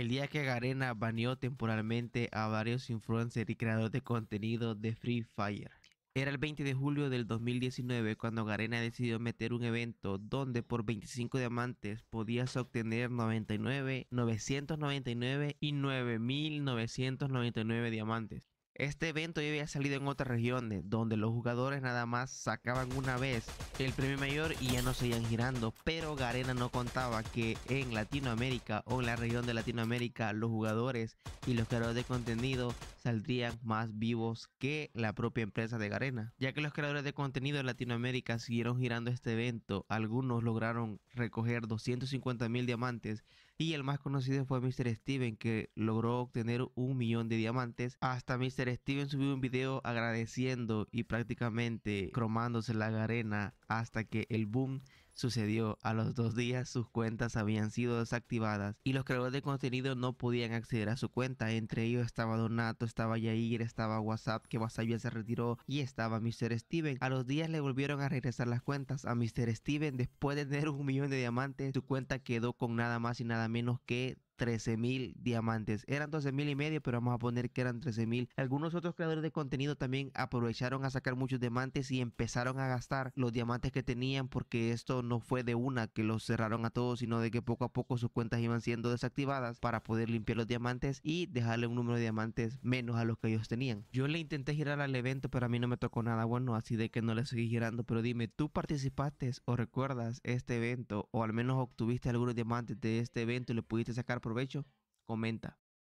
El día que Garena baneó temporalmente a varios influencers y creadores de contenido de Free Fire. Era el 20 de julio del 2019 cuando Garena decidió meter un evento donde por 25 diamantes podías obtener 99, 999 y 9999 diamantes. Este evento ya había salido en otras regiones, donde los jugadores nada más sacaban una vez el premio mayor y ya no seguían girando, pero Garena no contaba que en Latinoamérica o en la región de Latinoamérica los jugadores y los creadores de contenido saldrían más vivos que la propia empresa de Garena, ya que los creadores de contenido en Latinoamérica siguieron girando este evento, algunos lograron recoger 250 mil diamantes y el más conocido fue Mr. Steven que logró obtener un millón de diamantes. Hasta Mr. Steven subió un video agradeciendo y prácticamente cromándose la arena hasta que el boom Sucedió, a los dos días sus cuentas habían sido desactivadas y los creadores de contenido no podían acceder a su cuenta. Entre ellos estaba Donato, estaba Yair, estaba WhatsApp, que ya se retiró y estaba Mr. Steven. A los días le volvieron a regresar las cuentas a Mr. Steven. Después de tener un millón de diamantes, su cuenta quedó con nada más y nada menos que 13.000 mil diamantes. Eran 12.000 mil y medio, pero vamos a poner que eran 13.000 mil. Algunos otros creadores de contenido también aprovecharon a sacar muchos diamantes y empezaron a gastar los diamantes que tenían porque esto no fue de una que los cerraron a todos, sino de que poco a poco sus cuentas iban siendo desactivadas para poder limpiar los diamantes y dejarle un número de diamantes menos a los que ellos tenían. Yo le intenté girar al evento, pero a mí no me tocó nada bueno, así de que no le seguí girando. Pero dime, ¿tú participaste o recuerdas este evento o al menos obtuviste algunos diamantes de este evento y le pudiste sacar? Aprovecho, comenta.